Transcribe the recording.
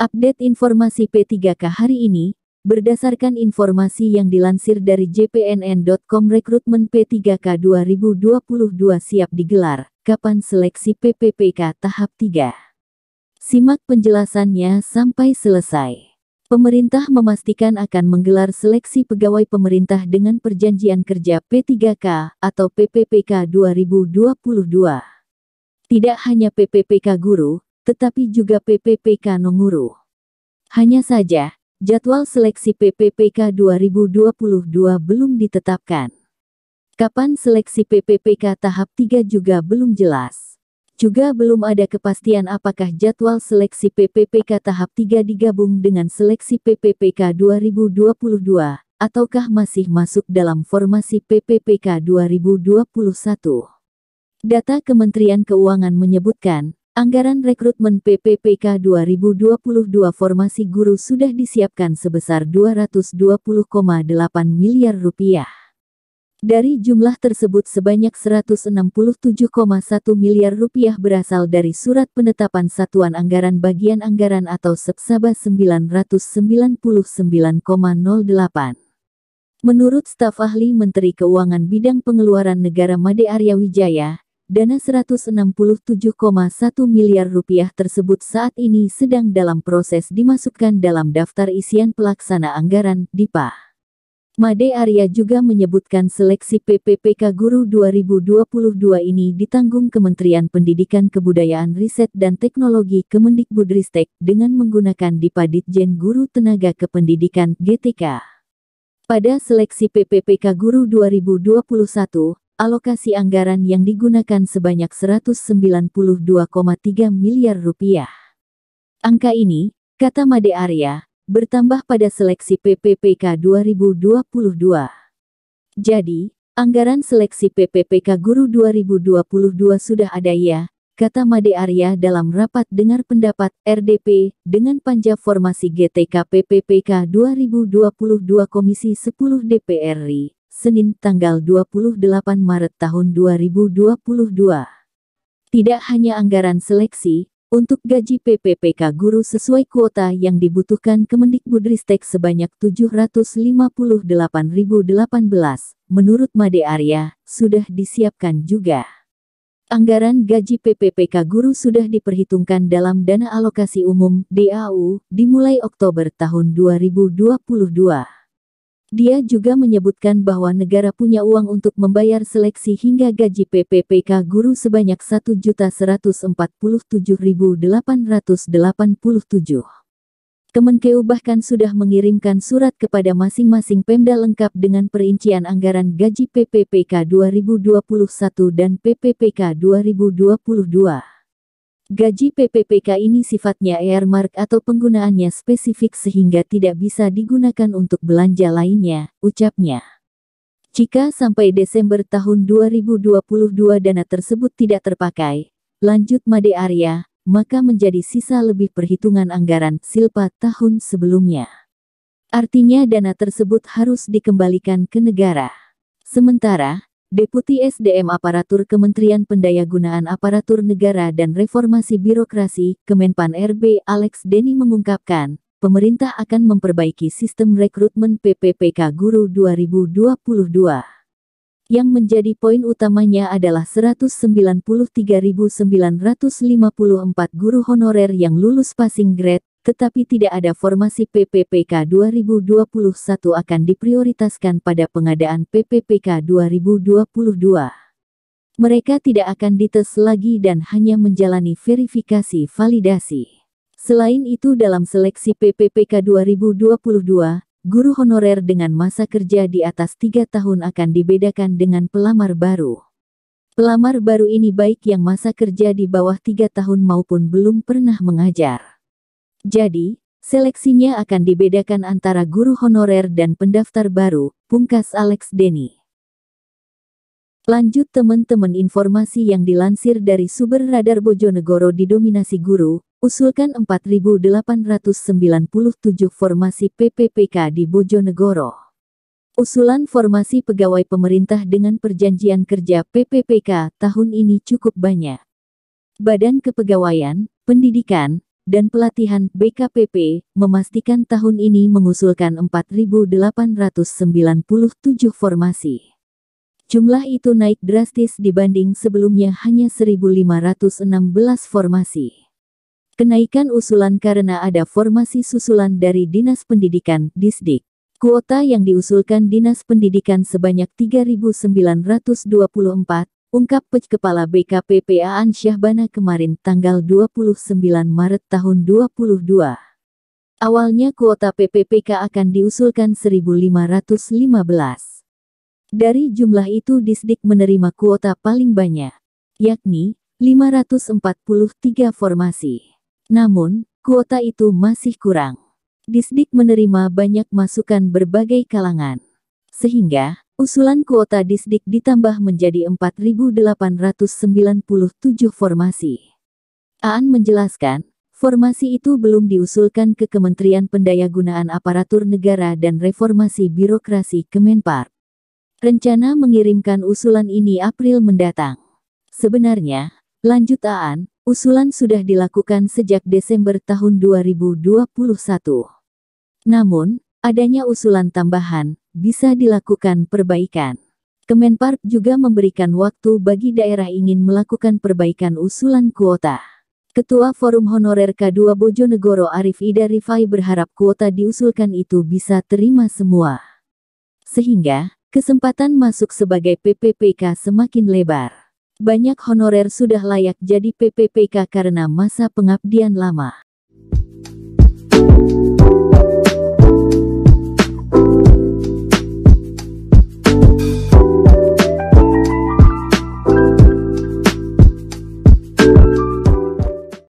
Update informasi P3K hari ini, berdasarkan informasi yang dilansir dari jpnn.com rekrutmen P3K 2022 siap digelar, kapan seleksi PPPK tahap 3. Simak penjelasannya sampai selesai. Pemerintah memastikan akan menggelar seleksi pegawai pemerintah dengan perjanjian kerja P3K atau PPPK 2022. Tidak hanya PPPK guru, tetapi juga PPPK Nonguru. Hanya saja, jadwal seleksi PPPK 2022 belum ditetapkan. Kapan seleksi PPPK tahap 3 juga belum jelas. Juga belum ada kepastian apakah jadwal seleksi PPPK tahap 3 digabung dengan seleksi PPPK 2022 ataukah masih masuk dalam formasi PPPK 2021. Data Kementerian Keuangan menyebutkan, Anggaran rekrutmen PPPK 2022 formasi guru sudah disiapkan sebesar 220,8 miliar rupiah. Dari jumlah tersebut sebanyak 167,1 miliar rupiah berasal dari surat penetapan satuan anggaran bagian anggaran atau Sepsaba 999,08. Menurut staf ahli Menteri Keuangan Bidang Pengeluaran Negara Made Arya Wijaya, dana 167,1 miliar rupiah tersebut saat ini sedang dalam proses dimasukkan dalam daftar isian pelaksana anggaran DIPA. Made Arya juga menyebutkan seleksi PPPK Guru 2022 ini ditanggung Kementerian Pendidikan Kebudayaan Riset dan Teknologi Kemendikbudristek dengan menggunakan DIPA Ditjen Guru Tenaga Kependidikan GTK. Pada seleksi PPPK Guru 2021, alokasi anggaran yang digunakan sebanyak 192,3 miliar rupiah. Angka ini, kata Made Arya, bertambah pada seleksi PPPK 2022. Jadi, anggaran seleksi PPPK Guru 2022 sudah ada ya, kata Made Arya dalam rapat dengar pendapat RDP dengan panja formasi GTK PPPK 2022 Komisi 10 DPR RI. Senin tanggal 28 Maret tahun 2022. Tidak hanya anggaran seleksi, untuk gaji PPPK guru sesuai kuota yang dibutuhkan Kemendikbudristek sebanyak 758.018, menurut Made Arya, sudah disiapkan juga. Anggaran gaji PPPK guru sudah diperhitungkan dalam dana alokasi umum DAU dimulai Oktober tahun 2022. Dia juga menyebutkan bahwa negara punya uang untuk membayar seleksi hingga gaji PPPK guru sebanyak 1.147.887. Kemenkeu bahkan sudah mengirimkan surat kepada masing-masing Pemda lengkap dengan perincian anggaran gaji PPPK 2021 dan PPPK 2022. Gaji PPPK ini sifatnya earmark atau penggunaannya spesifik sehingga tidak bisa digunakan untuk belanja lainnya, ucapnya. Jika sampai Desember tahun 2022 dana tersebut tidak terpakai, lanjut Made Arya, maka menjadi sisa lebih perhitungan anggaran silpa tahun sebelumnya. Artinya dana tersebut harus dikembalikan ke negara. Sementara, Deputi SDM Aparatur Kementerian Pendayagunaan Aparatur Negara dan Reformasi Birokrasi, Kemenpan RB Alex Deni mengungkapkan, pemerintah akan memperbaiki sistem rekrutmen PPPK Guru 2022. Yang menjadi poin utamanya adalah 193.954 guru honorer yang lulus passing grade tetapi tidak ada formasi PPPK 2021 akan diprioritaskan pada pengadaan PPPK 2022. Mereka tidak akan dites lagi dan hanya menjalani verifikasi validasi. Selain itu dalam seleksi PPPK 2022, guru honorer dengan masa kerja di atas tiga tahun akan dibedakan dengan pelamar baru. Pelamar baru ini baik yang masa kerja di bawah tiga tahun maupun belum pernah mengajar. Jadi, seleksinya akan dibedakan antara guru honorer dan pendaftar baru, pungkas Alex Denny. Lanjut teman-teman informasi yang dilansir dari sumber radar Bojonegoro didominasi guru, usulkan 4.897 formasi PPPK di Bojonegoro. Usulan formasi pegawai pemerintah dengan perjanjian kerja PPPK tahun ini cukup banyak. Badan Kepegawaian, Pendidikan, dan Pelatihan BKPP memastikan tahun ini mengusulkan 4.897 formasi. Jumlah itu naik drastis dibanding sebelumnya hanya 1.516 formasi. Kenaikan usulan karena ada formasi susulan dari Dinas Pendidikan, Disdik. Kuota yang diusulkan Dinas Pendidikan sebanyak 3.924, Ungkap PEC Kepala BKPP Aan Syahbana kemarin tanggal 29 Maret tahun 2022. Awalnya kuota PPPK akan diusulkan 1.515. Dari jumlah itu Disdik menerima kuota paling banyak, yakni 543 formasi. Namun, kuota itu masih kurang. Disdik menerima banyak masukan berbagai kalangan. Sehingga, Usulan kuota disdik ditambah menjadi 4.897 formasi. Aan menjelaskan, formasi itu belum diusulkan ke Kementerian Pendayagunaan Aparatur Negara dan Reformasi Birokrasi Kemenpar. Rencana mengirimkan usulan ini April mendatang. Sebenarnya, lanjut Aan, usulan sudah dilakukan sejak Desember tahun 2021. Namun, adanya usulan tambahan, bisa dilakukan perbaikan. Kemenpar juga memberikan waktu bagi daerah ingin melakukan perbaikan usulan kuota. Ketua Forum Honorer K2 Bojonegoro Arif Ida Rifai berharap kuota diusulkan itu bisa terima semua. Sehingga, kesempatan masuk sebagai PPPK semakin lebar. Banyak honorer sudah layak jadi PPPK karena masa pengabdian lama.